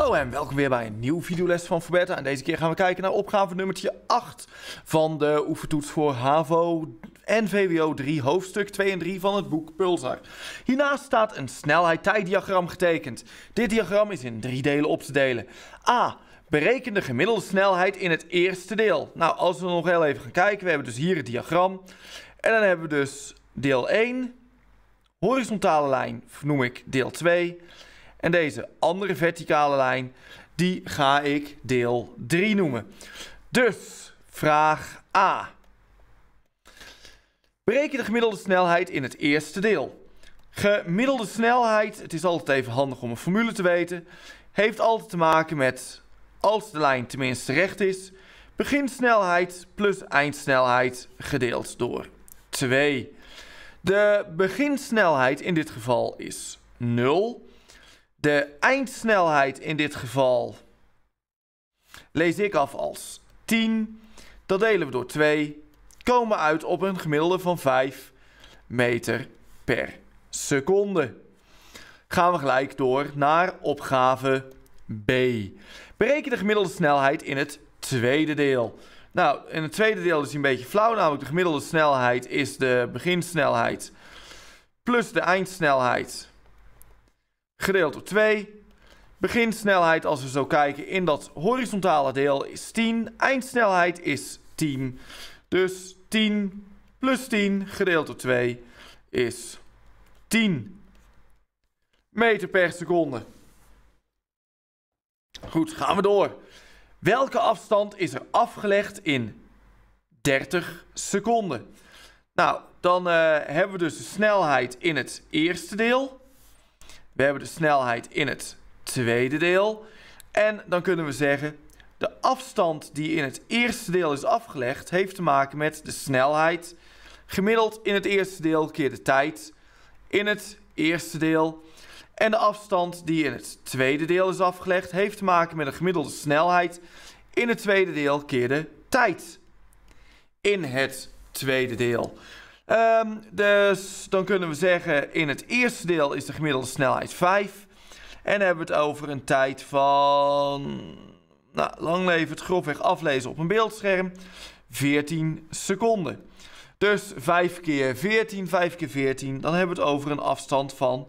Hallo en welkom weer bij een nieuwe videoles van Forberta. En deze keer gaan we kijken naar opgave nummertje 8 van de oefentoets voor HAVO en VWO 3 hoofdstuk 2 en 3 van het boek Pulsar. Hiernaast staat een snelheid-tijddiagram getekend. Dit diagram is in drie delen op te delen. A. Bereken de gemiddelde snelheid in het eerste deel. Nou, als we nog heel even gaan kijken, we hebben dus hier het diagram. En dan hebben we dus deel 1. Horizontale lijn noem ik deel 2. En deze andere verticale lijn, die ga ik deel 3 noemen. Dus, vraag A. Bereken de gemiddelde snelheid in het eerste deel. Gemiddelde snelheid, het is altijd even handig om een formule te weten, heeft altijd te maken met, als de lijn tenminste recht is, beginsnelheid plus eindsnelheid gedeeld door 2. De beginsnelheid in dit geval is 0. De eindsnelheid in dit geval lees ik af als 10. Dat delen we door 2. Komen uit op een gemiddelde van 5 meter per seconde. Gaan we gelijk door naar opgave B. Bereken de gemiddelde snelheid in het tweede deel. Nou, in het tweede deel is hij een beetje flauw. Namelijk de gemiddelde snelheid is de beginsnelheid plus de eindsnelheid gedeeld door 2. Beginsnelheid, als we zo kijken, in dat horizontale deel is 10. Eindsnelheid is 10. Dus 10 plus 10 gedeeld door 2 is 10 meter per seconde. Goed, gaan we door. Welke afstand is er afgelegd in 30 seconden? Nou, dan uh, hebben we dus de snelheid in het eerste deel. We hebben de snelheid in het tweede deel. En dan kunnen we zeggen, de afstand die in het eerste deel is afgelegd, heeft te maken met de snelheid. Gemiddeld in het eerste deel keer de tijd in het eerste deel. En de afstand die in het tweede deel is afgelegd, heeft te maken met de gemiddelde snelheid in het tweede deel keer de tijd in het tweede deel. Ehm, dus dan kunnen we zeggen in het eerste deel is de gemiddelde snelheid 5. En hebben we het over een tijd van... Nou, lang leven het grofweg aflezen op een beeldscherm. 14 seconden. Dus 5 keer 14, 5 keer 14. Dan hebben we het over een afstand van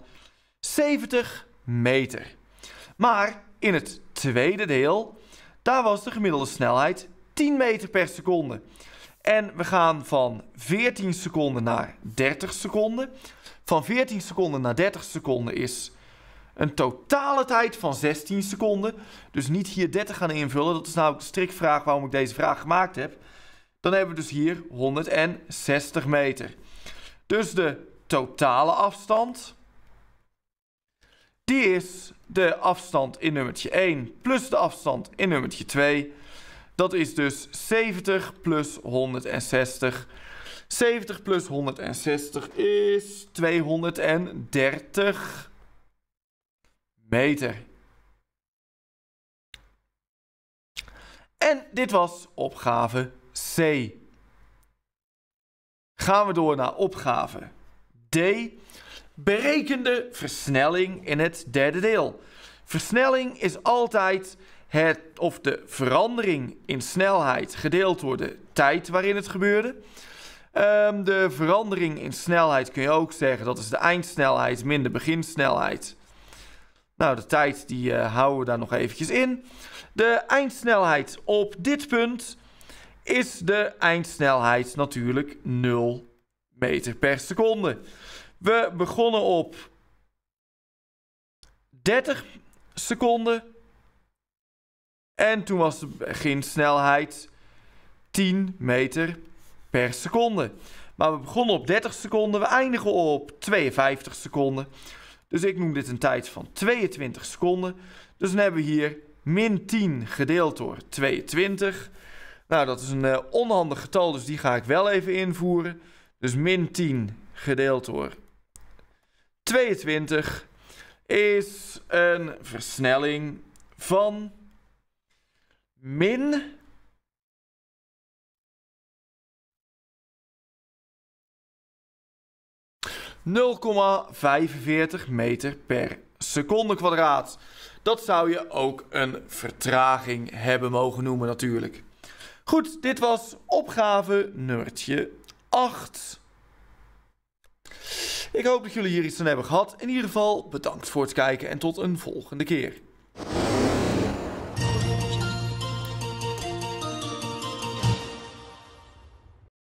70 meter. Maar in het tweede deel, daar was de gemiddelde snelheid 10 meter per seconde. En we gaan van 14 seconden naar 30 seconden. Van 14 seconden naar 30 seconden is een totale tijd van 16 seconden. Dus niet hier 30 gaan invullen. Dat is namelijk nou de strikvraag waarom ik deze vraag gemaakt heb. Dan hebben we dus hier 160 meter. Dus de totale afstand. Die is de afstand in nummertje 1 plus de afstand in nummertje 2 dat is dus 70 plus 160. 70 plus 160 is 230 meter. En dit was opgave C. Gaan we door naar opgave D. Bereken de versnelling in het derde deel. Versnelling is altijd het, of de verandering in snelheid gedeeld door de tijd waarin het gebeurde. Ehm, de verandering in snelheid kun je ook zeggen, dat is de eindsnelheid minder beginsnelheid. Nou, de tijd die eh, houden we daar nog eventjes in. De eindsnelheid op dit punt is de eindsnelheid natuurlijk 0 meter per seconde. We begonnen op 30 seconden en toen was de beginsnelheid 10 meter per seconde. Maar we begonnen op 30 seconden, we eindigen op 52 seconden. Dus ik noem dit een tijd van 22 seconden. Dus dan hebben we hier min 10 gedeeld door 22. Nou, dat is een uh, onhandig getal, dus die ga ik wel even invoeren. Dus min 10 gedeeld door 22 is een versnelling van min 0,45 meter per seconde kwadraat. Dat zou je ook een vertraging hebben mogen noemen natuurlijk. Goed, dit was opgave nummertje 8. Ik hoop dat jullie hier iets van hebben gehad. In ieder geval bedankt voor het kijken en tot een volgende keer.